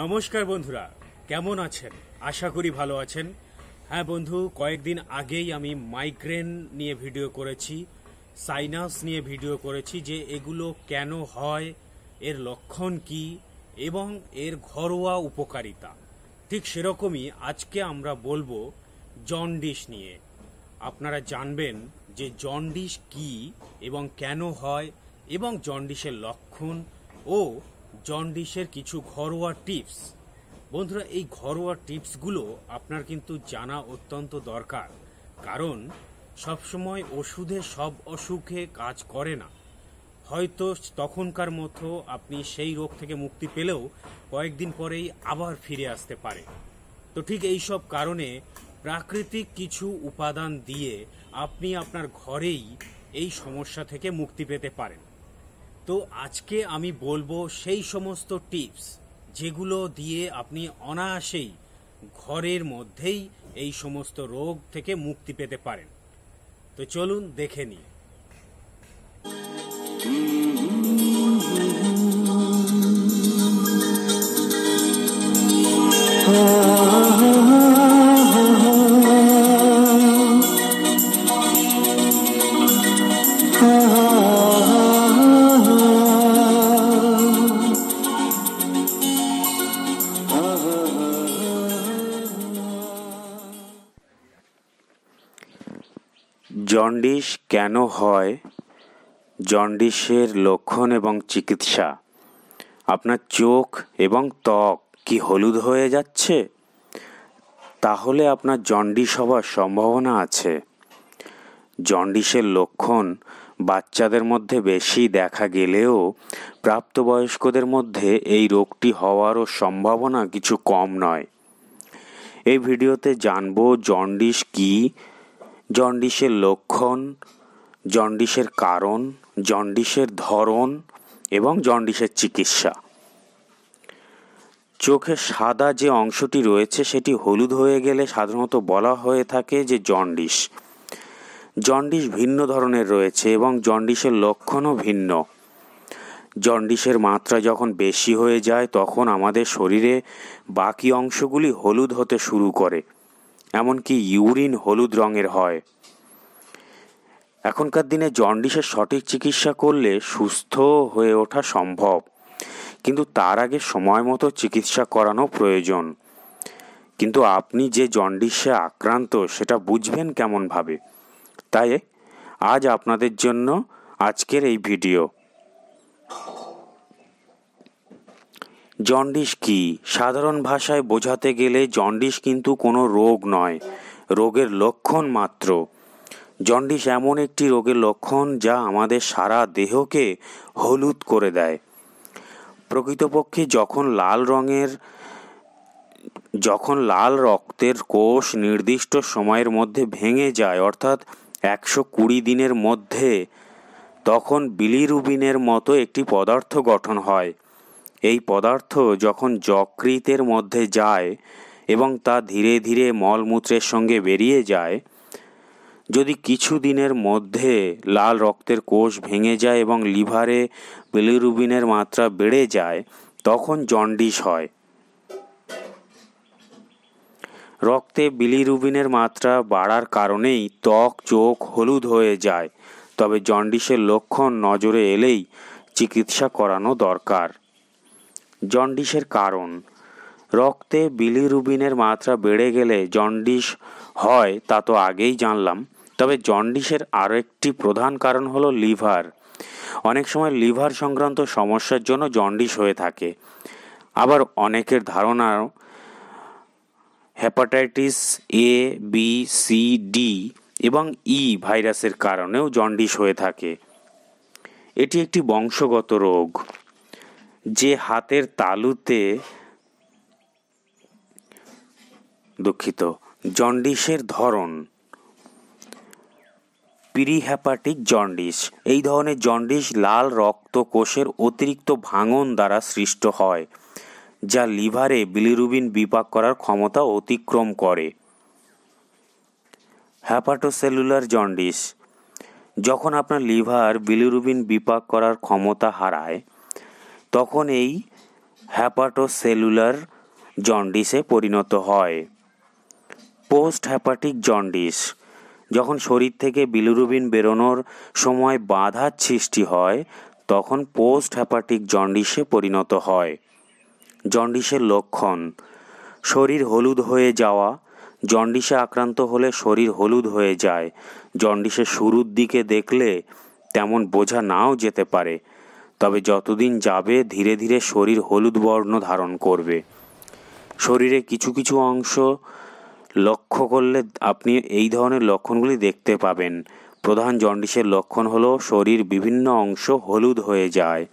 নমস্কার বন্ধুরা কেমন আছেন আশা করি ভালো আছেন হ্যাঁ বন্ধু কয়েকদিন আগেই আমি মাইগ্রেন নিয়ে ভিডিও করেছি সাইনাস নিয়ে ভিডিও করেছি যে এগুলো কেন হয় এর লক্ষণ কি এবং এর ঘরোয়া উপকারিতা ঠিক সেরকমই আজকে আমরা বলবো জন্ডিস নিয়ে আপনারা জানবেন যে জন্ডিস কি এবং কেন হয় এবং জন্ডিসের লক্ষণ ও জন্ডিসের কিছু ঘরোয়া টিপস বন্ধুরা এই ঘরোয়া টিপসগুলো আপনার কিন্তু জানা অত্যন্ত দরকার কারণ সবসময় ওষুধে সব অসুখে কাজ করে না হয়তো তখনকার মতো আপনি সেই রোগ থেকে মুক্তি পেলেও কয়েকদিন পরেই আবার ফিরে আসতে পারে তো ঠিক এই সব কারণে প্রাকৃতিক কিছু উপাদান দিয়ে আপনি আপনার ঘরেই এই সমস্যা থেকে মুক্তি পেতে পারেন তো আজকে আমি বলবো সেই সমস্ত টিপস যেগুলো দিয়ে আপনি অনায়াসেই ঘরের মধ্যেই এই সমস্ত রোগ থেকে মুক্তি পেতে পারেন তো চলুন দেখে নিই Oh জন্ডিস কেন হয় জন্ডিসের লক্ষণ এবং চিকিৎসা আপনার চোখ এবং ত্বক কি হলুদ হয়ে যাচ্ছে তাহলে আপনার জন্ডিস হওয়ার সম্ভাবনা আছে জন্ডিসের লক্ষণ বাচ্চাদের মধ্যে বেশি দেখা গেলেও প্রাপ্তবয়স্কদের মধ্যে এই রোগটি হওয়ারও সম্ভাবনা কিছু কম নয় এই ভিডিওতে জানব জন্ডিস কী জন্ডিসের লক্ষণ জন্ডিসের কারণ জন্ডিসের ধরন এবং জন্ডিসের চিকিৎসা চোখে সাদা যে অংশটি রয়েছে সেটি হলুদ হয়ে গেলে সাধারণত বলা হয়ে থাকে যে জন্ডিস জন্ডিস ভিন্ন ধরনের রয়েছে এবং জন্ডিসের লক্ষণও ভিন্ন জন্ডিসের মাত্রা যখন বেশি হয়ে যায় তখন আমাদের শরীরে বাকি অংশগুলি হলুদ হতে শুরু করে এমনকি ইউরিন হলুদ রঙের হয় এখনকার দিনে জন্ডিসের সঠিক চিকিৎসা করলে সুস্থ হয়ে ওঠা সম্ভব কিন্তু তার আগে সময় মতো চিকিৎসা করানো প্রয়োজন কিন্তু আপনি যে জন্ডিসে আক্রান্ত সেটা বুঝবেন কেমনভাবে তাই আজ আপনাদের জন্য আজকের এই ভিডিও জন্ডিস কি সাধারণ ভাষায় বোঝাতে গেলে জন্ডিস কিন্তু কোনো রোগ নয় রোগের লক্ষণ মাত্র জন্ডিস এমন একটি রোগের লক্ষণ যা আমাদের সারা দেহকে হলুদ করে দেয় প্রকৃতপক্ষে যখন লাল রঙের যখন লাল রক্তের কোষ নির্দিষ্ট সময়ের মধ্যে ভেঙে যায় অর্থাৎ একশো কুড়ি দিনের মধ্যে তখন বিলিরুবিনের মতো একটি পদার্থ গঠন হয় এই পদার্থ যখন যকৃতের মধ্যে যায় এবং তা ধীরে ধীরে মলমূত্রের সঙ্গে বেরিয়ে যায় যদি কিছুদিনের মধ্যে লাল রক্তের কোষ ভেঙে যায় এবং লিভারে বিলিরুবিনের মাত্রা বেড়ে যায় তখন জন্ডিস হয় রক্তে বিলিরুবিনের মাত্রা বাড়ার কারণেই ত্বক চোখ হলুদ হয়ে যায় তবে জন্ডিসের লক্ষণ নজরে এলেই চিকিৎসা করানো দরকার জন্ডিসের কারণ রক্তে বিলিরুবিনের মাত্রা বেড়ে গেলে জন্ডিস হয় তা তো আগেই জানলাম তবে জন্ডিসের আরও একটি প্রধান কারণ হলো লিভার অনেক সময় লিভার সংক্রান্ত সমস্যার জন্য জন্ডিস হয়ে থাকে আবার অনেকের ধারণা hepatitis A B C D এবং ই ভাইরাসের কারণেও জন্ডিস হয়ে থাকে এটি একটি বংশগত রোগ যে হাতের তালুতে দুঃখিত জন্ডিসের ধরন পিরিহ্যাপাটিক জন্ডিস এই ধরনের জন্ডিস লাল রক্তকোষের অতিরিক্ত ভাঙন দ্বারা সৃষ্ট হয় যা লিভারে বিলিরুবিন বিপাক করার ক্ষমতা অতিক্রম করে হ্যাপাটোসেলুলার জন্ডিস যখন আপনার লিভার বিলিরুবিন বিপাক করার ক্ষমতা হারায় তখন এই হ্যাপাটোসেলুলার জন্ডিসে পরিণত হয় পোস্ট হ্যাপাটিক জন্ডিস যখন শরীর থেকে বিলুরুবিন বেরোনোর সময় বাধার সৃষ্টি হয় তখন পোস্ট হ্যাপাটিক জন্ডিসে পরিণত হয় জন্ডিসের লক্ষণ শরীর হলুদ হয়ে যাওয়া জন্ডিসে আক্রান্ত হলে শরীর হলুদ হয়ে যায় জন্ডিসের শুরুর দিকে দেখলে তেমন বোঝা নাও যেতে পারে তবে যতদিন যাবে ধীরে ধীরে শরীর হলুদ বর্ণ ধারণ করবে শরীরে কিছু কিছু অংশ লক্ষ্য করলে আপনি এই ধরনের লক্ষণগুলি দেখতে পাবেন প্রধান জন্ডিসের লক্ষণ হলো শরীর বিভিন্ন অংশ হলুদ হয়ে যায়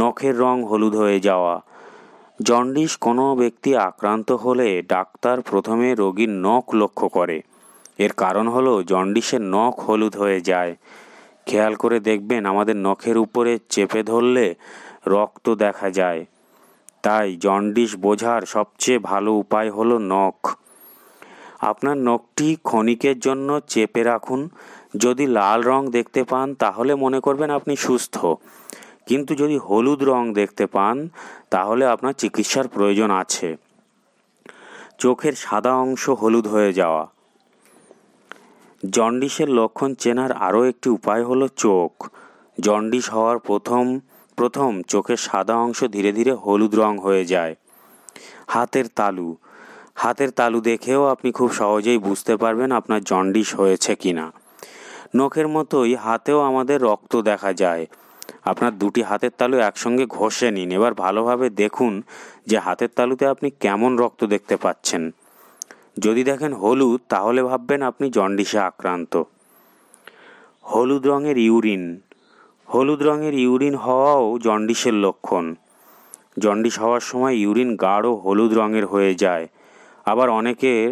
নখের রং হলুদ হয়ে যাওয়া জন্ডিস কোনো ব্যক্তি আক্রান্ত হলে ডাক্তার প্রথমে রোগীর নখ লক্ষ্য করে এর কারণ হলো জন্ডিসের নখ হলুদ হয়ে যায় খেয়াল করে দেখবেন আমাদের নখের উপরে চেপে ধরলে রক্ত দেখা যায় তাই জন্ডিস বোঝার সবচেয়ে ভালো উপায় হল নখ আপনার নখটি ক্ষণিকের জন্য চেপে রাখুন যদি লাল রং দেখতে পান তাহলে মনে করবেন আপনি সুস্থ কিন্তু যদি হলুদ রং দেখতে পান তাহলে আপনার চিকিৎসার প্রয়োজন আছে চোখের সাদা অংশ হলুদ হয়ে যাওয়া জন্ডিসের লক্ষণ চেনার আরও একটি উপায় হল চোখ জন্ডিস হওয়ার প্রথম প্রথম চোখের সাদা অংশ ধীরে ধীরে হলুদ রং হয়ে যায় হাতের তালু হাতের তালু দেখেও আপনি খুব সহজেই বুঝতে পারবেন আপনার জন্ডিস হয়েছে কি না নখের মতোই হাতেও আমাদের রক্ত দেখা যায় আপনার দুটি হাতের তালু একসঙ্গে ঘষে নিন এবার ভালোভাবে দেখুন যে হাতের তালুতে আপনি কেমন রক্ত দেখতে পাচ্ছেন যদি দেখেন হলুদ তাহলে ভাববেন আপনি জন্ডিসে আক্রান্ত হলুদ রঙের ইউরিন হলুদ রঙের ইউরিন হওয়াও জন্ডিসের লক্ষণ জন্ডিস হওয়ার সময় ইউরিন গাঢ় হলুদ রঙের হয়ে যায় আবার অনেকের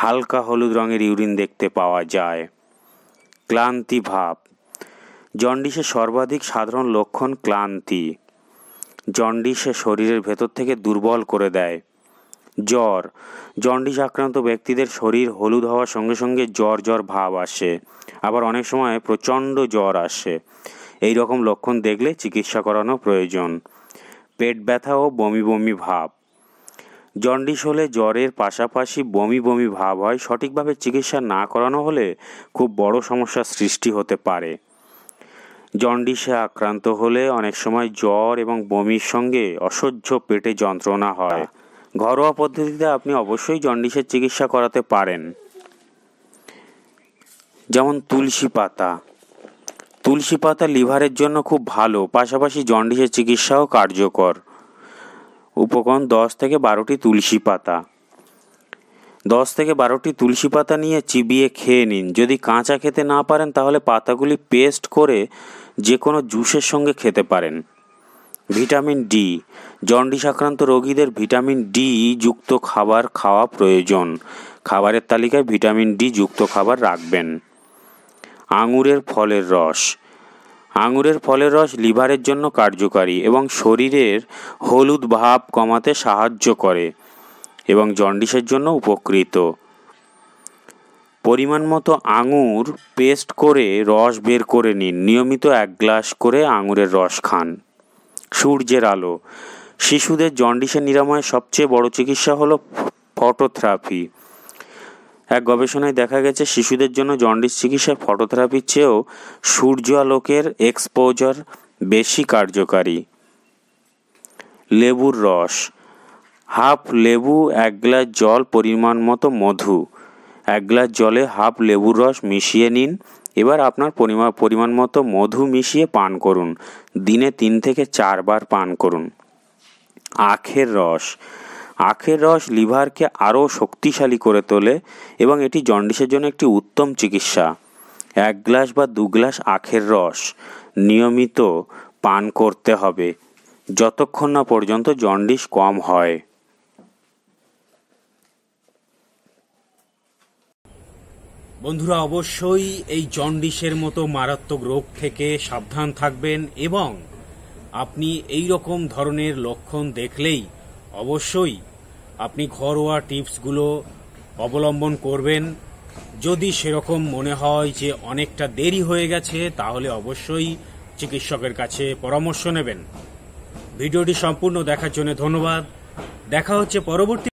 হালকা হলুদ রঙের ইউরিন দেখতে পাওয়া যায় ক্লান্তি ভাব জন্ডিসের সর্বাধিক সাধারণ লক্ষণ ক্লান্তি জন্ডিসে শরীরের ভেতর থেকে দুর্বল করে দেয় জ্বর জন্ডিস আক্রান্ত ব্যক্তিদের শরীর হলুদ হওয়ার সঙ্গে সঙ্গে জ্বর জ্বর ভাব আসে আবার অনেক সময় প্রচণ্ড জ্বর আসে এই রকম লক্ষণ দেখলে চিকিৎসা করানো প্রয়োজন পেট ব্যথা ও বমি বমি ভাব জন্ডিস হলে জ্বরের পাশাপাশি বমি বমি ভাব হয় সঠিকভাবে চিকিৎসা না করানো হলে খুব বড় সমস্যার সৃষ্টি হতে পারে জন্ডিসে আক্রান্ত হলে অনেক সময় জ্বর এবং বমির সঙ্গে অসহ্য পেটে যন্ত্রণা হয় ঘরোয়া পদ্ধতিতে আপনি অবশ্যই জন্ডিসের চিকিৎসা করাতে পারেন যেমন তুলসী পাতা তুলসী পাতা লিভারের জন্য খুব ভালো পাশাপাশি জন্ডিসের চিকিৎসাও কার্যকর উপকরণ দশ থেকে বারোটি তুলসী পাতা দশ থেকে বারোটি তুলসী পাতা নিয়ে চিবিয়ে খেয়ে নিন যদি কাঁচা খেতে না পারেন তাহলে পাতাগুলি পেস্ট করে যে কোনো জুসের সঙ্গে খেতে পারেন ভিটামিন ডি জন্ডিস আক্রান্ত রোগীদের ভিটামিন ডি যুক্ত খাবার খাওয়া প্রয়োজন খাবারের তালিকায় ভিটামিন ডি যুক্ত খাবার রাখবেন আঙুরের ফলের রস আঙুরের ফলের রস লিভারের জন্য কার্যকারী এবং শরীরের হলুদ ভাব কমাতে সাহায্য করে এবং জন্ডিসের জন্য উপকৃত পরিমাণ মতো আঙুর পেস্ট করে রস বের করে নিন নিয়মিত এক গ্লাস করে আঙুরের রস খান সূর্যের আলো শিশুদের জন্ডিসের নিরাময়ের সবচেয়ে বড় চিকিৎসা হলো ফটোথেরাপি এক গবেষণায় দেখা গেছে শিশুদের জন্য জন্ডিস চিকিৎসায় ফটোথেরাপির চেয়েও সূর্য আলোকের এক্সপোজার বেশি কার্যকারী লেবুর রস হাফ লেবু এক গ্লাস জল পরিমাণ মতো মধু এক গ্লাস জলে হাফ লেবুর রস মিশিয়ে নিন এবার আপনার পরিমাণ পরিমাণ মতো মধু মিশিয়ে পান করুন দিনে তিন থেকে চারবার পান করুন আখের রস আখের রস লিভারকে আরও শক্তিশালী করে তোলে এবং এটি জন্ডিসের জন্য একটি উত্তম চিকিৎসা এক গ্লাস বা দু গ্লাস আখের রস নিয়মিত পান করতে হবে যতক্ষণ না পর্যন্ত জন্ডিস কম হয় বন্ধুরা অবশ্যই এই জন্ডিসের মতো মারাত্মক রোগ থেকে সাবধান থাকবেন এবং আপনি এই রকম ধরনের লক্ষণ দেখলেই অবশ্যই আপনি ঘরোয়া টিপসগুলো অবলম্বন করবেন যদি সেরকম মনে হয় যে অনেকটা দেরি হয়ে গেছে তাহলে অবশ্যই চিকিৎসকের কাছে পরামর্শ নেবেন ভিডিওটি সম্পূর্ণ দেখার জন্য ধন্যবাদ দেখা হচ্ছে পরবর্তী